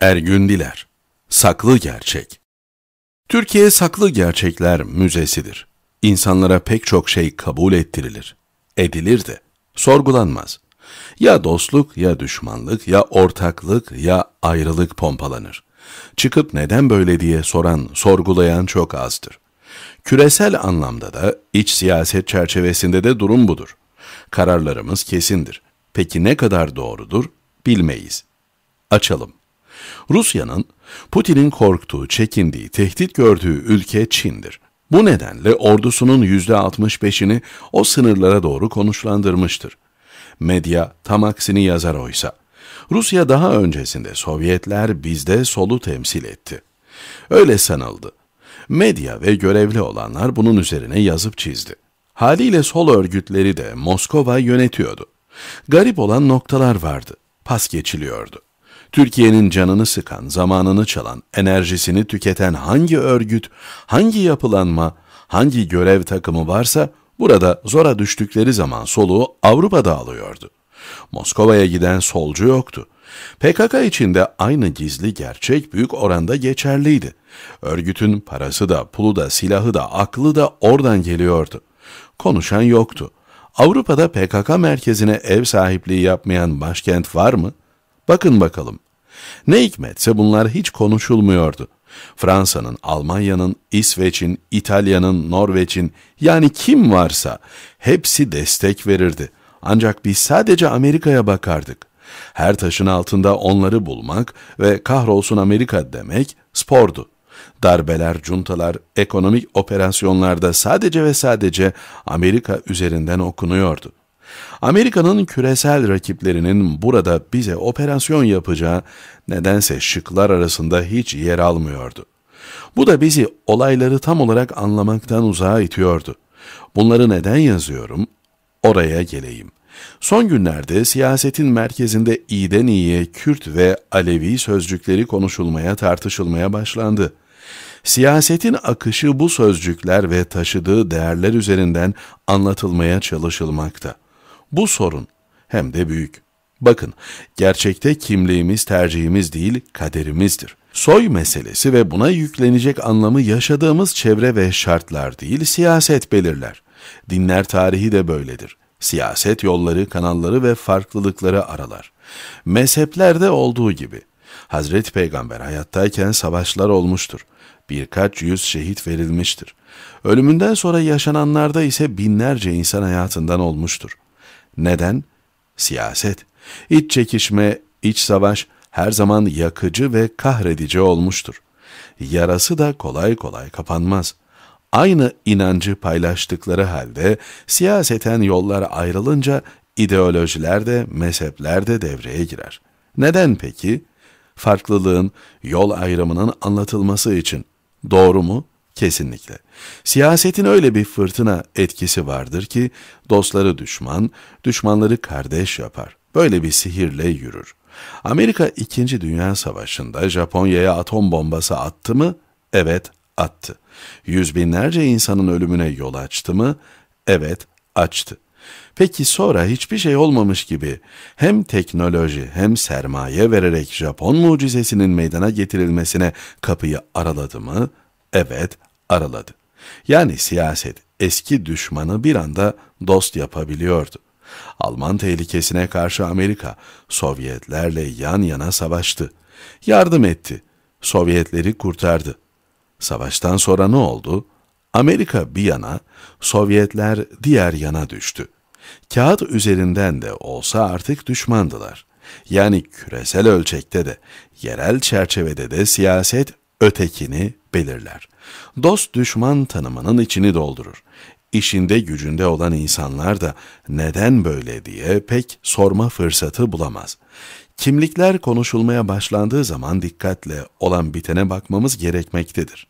Ergün Diler Saklı Gerçek Türkiye Saklı Gerçekler Müzesidir. İnsanlara pek çok şey kabul ettirilir. Edilir de. Sorgulanmaz. Ya dostluk, ya düşmanlık, ya ortaklık, ya ayrılık pompalanır. Çıkıp neden böyle diye soran, sorgulayan çok azdır. Küresel anlamda da, iç siyaset çerçevesinde de durum budur. Kararlarımız kesindir. Peki ne kadar doğrudur? Bilmeyiz. Açalım. Rusya'nın Putin'in korktuğu, çekindiği, tehdit gördüğü ülke Çin'dir. Bu nedenle ordusunun %65'ini o sınırlara doğru konuşlandırmıştır. Medya tam aksini yazar oysa. Rusya daha öncesinde Sovyetler bizde solu temsil etti. Öyle sanıldı. Medya ve görevli olanlar bunun üzerine yazıp çizdi. Haliyle sol örgütleri de Moskova yönetiyordu. Garip olan noktalar vardı. Pas geçiliyordu. Türkiye'nin canını sıkan, zamanını çalan, enerjisini tüketen hangi örgüt, hangi yapılanma, hangi görev takımı varsa burada zora düştükleri zaman soluğu Avrupa'da alıyordu. Moskova'ya giden solcu yoktu. PKK için de aynı gizli gerçek büyük oranda geçerliydi. Örgütün parası da, pulu da, silahı da, aklı da oradan geliyordu. Konuşan yoktu. Avrupa'da PKK merkezine ev sahipliği yapmayan başkent var mı? Bakın bakalım. Ne hikmetse bunlar hiç konuşulmuyordu. Fransa'nın, Almanya'nın, İsveç'in, İtalya'nın, Norveç'in yani kim varsa hepsi destek verirdi. Ancak biz sadece Amerika'ya bakardık. Her taşın altında onları bulmak ve kahrolsun Amerika demek spordu. Darbeler, cuntalar, ekonomik operasyonlarda sadece ve sadece Amerika üzerinden okunuyordu. Amerika'nın küresel rakiplerinin burada bize operasyon yapacağı nedense şıklar arasında hiç yer almıyordu. Bu da bizi olayları tam olarak anlamaktan uzağa itiyordu. Bunları neden yazıyorum? Oraya geleyim. Son günlerde siyasetin merkezinde iyiden iyiye Kürt ve Alevi sözcükleri konuşulmaya tartışılmaya başlandı. Siyasetin akışı bu sözcükler ve taşıdığı değerler üzerinden anlatılmaya çalışılmakta. Bu sorun hem de büyük. Bakın, gerçekte kimliğimiz tercihimiz değil, kaderimizdir. Soy meselesi ve buna yüklenecek anlamı yaşadığımız çevre ve şartlar değil, siyaset belirler. Dinler tarihi de böyledir. Siyaset yolları, kanalları ve farklılıkları aralar. Mezheplerde olduğu gibi. Hazreti Peygamber hayattayken savaşlar olmuştur. Birkaç yüz şehit verilmiştir. Ölümünden sonra yaşananlarda ise binlerce insan hayatından olmuştur. Neden? Siyaset. İç çekişme, iç savaş her zaman yakıcı ve kahredici olmuştur. Yarası da kolay kolay kapanmaz. Aynı inancı paylaştıkları halde siyaseten yollar ayrılınca ideolojiler de mezhepler de devreye girer. Neden peki? Farklılığın, yol ayrımının anlatılması için. Doğru mu? Kesinlikle. Siyasetin öyle bir fırtına etkisi vardır ki dostları düşman, düşmanları kardeş yapar. Böyle bir sihirle yürür. Amerika 2. Dünya Savaşı'nda Japonya'ya atom bombası attı mı? Evet, attı. Yüz binlerce insanın ölümüne yol açtı mı? Evet, açtı. Peki sonra hiçbir şey olmamış gibi hem teknoloji hem sermaye vererek Japon mucizesinin meydana getirilmesine kapıyı araladı mı? Evet, araladı. Yani siyaset eski düşmanı bir anda dost yapabiliyordu. Alman tehlikesine karşı Amerika Sovyetlerle yan yana savaştı. Yardım etti. Sovyetleri kurtardı. Savaştan sonra ne oldu? Amerika bir yana, Sovyetler diğer yana düştü. Kağıt üzerinden de olsa artık düşmandılar. Yani küresel ölçekte de, yerel çerçevede de siyaset ötekini belirler. Dost düşman tanımının içini doldurur. İşinde gücünde olan insanlar da neden böyle diye pek sorma fırsatı bulamaz. Kimlikler konuşulmaya başlandığı zaman dikkatle olan bitene bakmamız gerekmektedir.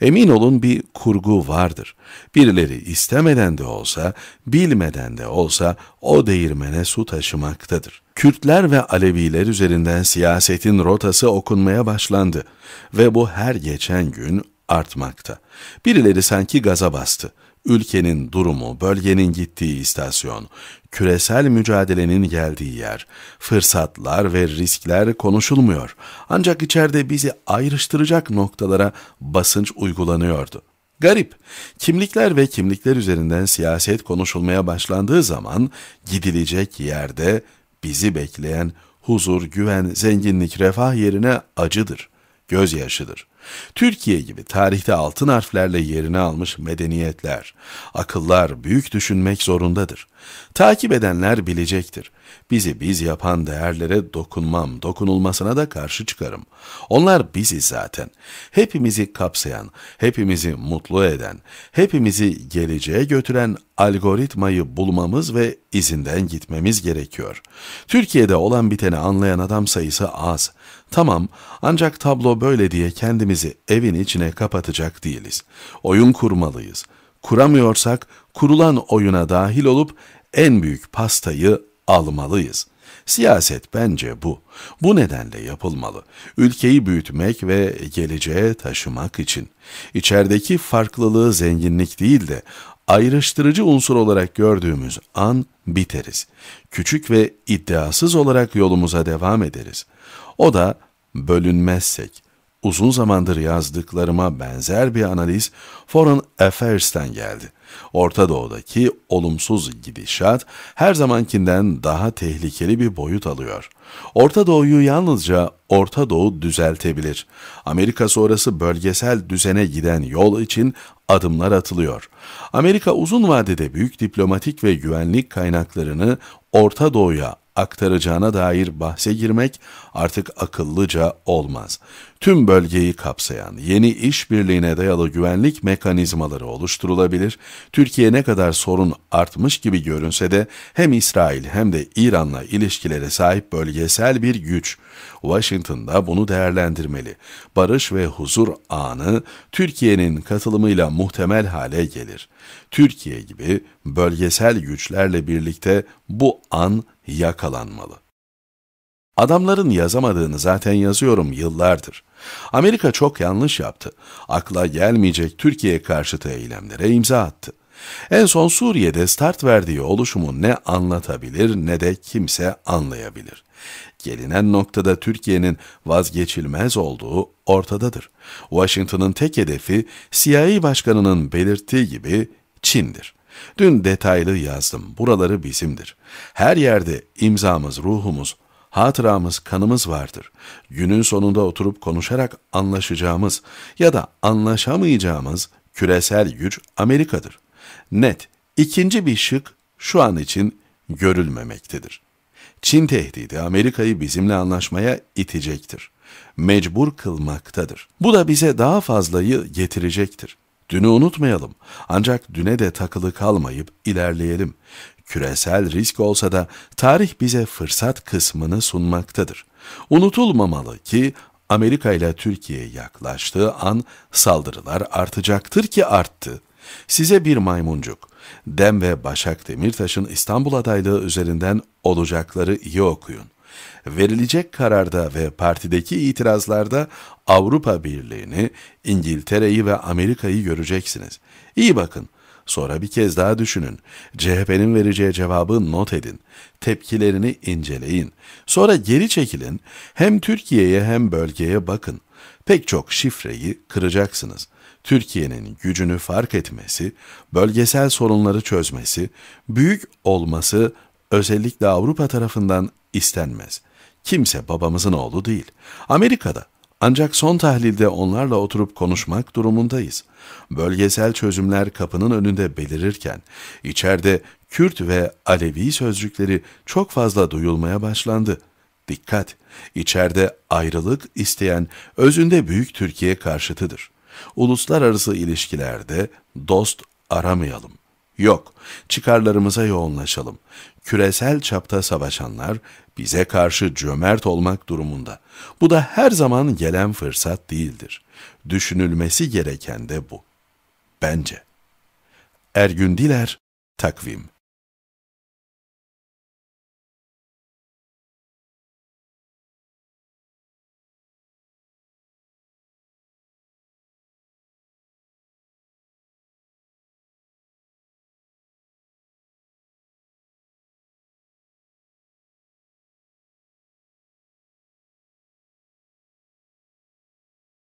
Emin olun bir kurgu vardır. Birileri istemeden de olsa, bilmeden de olsa o değirmene su taşımaktadır. Kürtler ve Aleviler üzerinden siyasetin rotası okunmaya başlandı ve bu her geçen gün artmakta. Birileri sanki gaza bastı. Ülkenin durumu, bölgenin gittiği istasyon, küresel mücadelenin geldiği yer, fırsatlar ve riskler konuşulmuyor. Ancak içeride bizi ayrıştıracak noktalara basınç uygulanıyordu. Garip, kimlikler ve kimlikler üzerinden siyaset konuşulmaya başlandığı zaman gidilecek yerde bizi bekleyen huzur, güven, zenginlik, refah yerine acıdır, gözyaşıdır. Türkiye gibi tarihte altın harflerle yerini almış medeniyetler, akıllar büyük düşünmek zorundadır. Takip edenler bilecektir. Bizi biz yapan değerlere dokunmam, dokunulmasına da karşı çıkarım. Onlar biziz zaten. Hepimizi kapsayan, hepimizi mutlu eden, hepimizi geleceğe götüren algoritmayı bulmamız ve izinden gitmemiz gerekiyor. Türkiye'de olan biteni anlayan adam sayısı az. Tamam, ancak tablo böyle diye kendimizi kendimizi evin içine kapatacak değiliz. Oyun kurmalıyız. Kuramıyorsak kurulan oyuna dahil olup en büyük pastayı almalıyız. Siyaset bence bu. Bu nedenle yapılmalı. Ülkeyi büyütmek ve geleceğe taşımak için. İçerideki farklılığı zenginlik değil de ayrıştırıcı unsur olarak gördüğümüz an biteriz. Küçük ve iddiasız olarak yolumuza devam ederiz. O da bölünmezsek, uzun zamandır yazdıklarıma benzer bir analiz Foreign Affairs'ten geldi. Orta Doğu'daki olumsuz gidişat her zamankinden daha tehlikeli bir boyut alıyor. Orta Doğu'yu yalnızca Orta Doğu düzeltebilir. Amerika sonrası bölgesel düzene giden yol için adımlar atılıyor. Amerika uzun vadede büyük diplomatik ve güvenlik kaynaklarını Orta Doğu'ya aktaracağına dair bahse girmek artık akıllıca olmaz. Tüm bölgeyi kapsayan yeni işbirliğine dayalı güvenlik mekanizmaları oluşturulabilir. Türkiye ne kadar sorun artmış gibi görünse de hem İsrail hem de İran'la ilişkilere sahip bölgesel bir güç. Washington'da bunu değerlendirmeli. Barış ve huzur anı Türkiye'nin katılımıyla muhtemel hale gelir. Türkiye gibi bölgesel güçlerle birlikte bu an yakalanmalı. Adamların yazamadığını zaten yazıyorum yıllardır. Amerika çok yanlış yaptı. Akla gelmeyecek Türkiye karşıtı eylemlere imza attı. En son Suriye'de start verdiği oluşumu ne anlatabilir ne de kimse anlayabilir. Gelinen noktada Türkiye'nin vazgeçilmez olduğu ortadadır. Washington'ın tek hedefi CIA başkanının belirttiği gibi Çin'dir. Dün detaylı yazdım. Buraları bizimdir. Her yerde imzamız, ruhumuz, hatıramız, kanımız vardır. Günün sonunda oturup konuşarak anlaşacağımız ya da anlaşamayacağımız küresel güç Amerika'dır. Net, ikinci bir şık şu an için görülmemektedir. Çin tehdidi Amerika'yı bizimle anlaşmaya itecektir. Mecbur kılmaktadır. Bu da bize daha fazlayı getirecektir. Dünü unutmayalım. Ancak düne de takılı kalmayıp ilerleyelim. Küresel risk olsa da tarih bize fırsat kısmını sunmaktadır. Unutulmamalı ki Amerika ile Türkiye yaklaştığı an saldırılar artacaktır ki arttı. Size bir maymuncuk. Dem ve Başak Demirtaş'ın İstanbul adaylığı üzerinden olacakları iyi okuyun. Verilecek kararda ve partideki itirazlarda Avrupa Birliği'ni, İngiltere'yi ve Amerika'yı göreceksiniz. İyi bakın. Sonra bir kez daha düşünün. CHP'nin vereceği cevabı not edin. Tepkilerini inceleyin. Sonra geri çekilin. Hem Türkiye'ye hem bölgeye bakın. Pek çok şifreyi kıracaksınız. Türkiye'nin gücünü fark etmesi, bölgesel sorunları çözmesi, büyük olması özellikle Avrupa tarafından istenmez. Kimse babamızın oğlu değil. Amerika'da ancak son tahlilde onlarla oturup konuşmak durumundayız. Bölgesel çözümler kapının önünde belirirken, içeride Kürt ve Alevi sözcükleri çok fazla duyulmaya başlandı. Dikkat! İçeride ayrılık isteyen özünde Büyük Türkiye karşıtıdır. Uluslararası ilişkilerde dost aramayalım.'' Yok, çıkarlarımıza yoğunlaşalım. Küresel çapta savaşanlar bize karşı cömert olmak durumunda. Bu da her zaman gelen fırsat değildir. Düşünülmesi gereken de bu. Bence. Ergün Diler, Takvim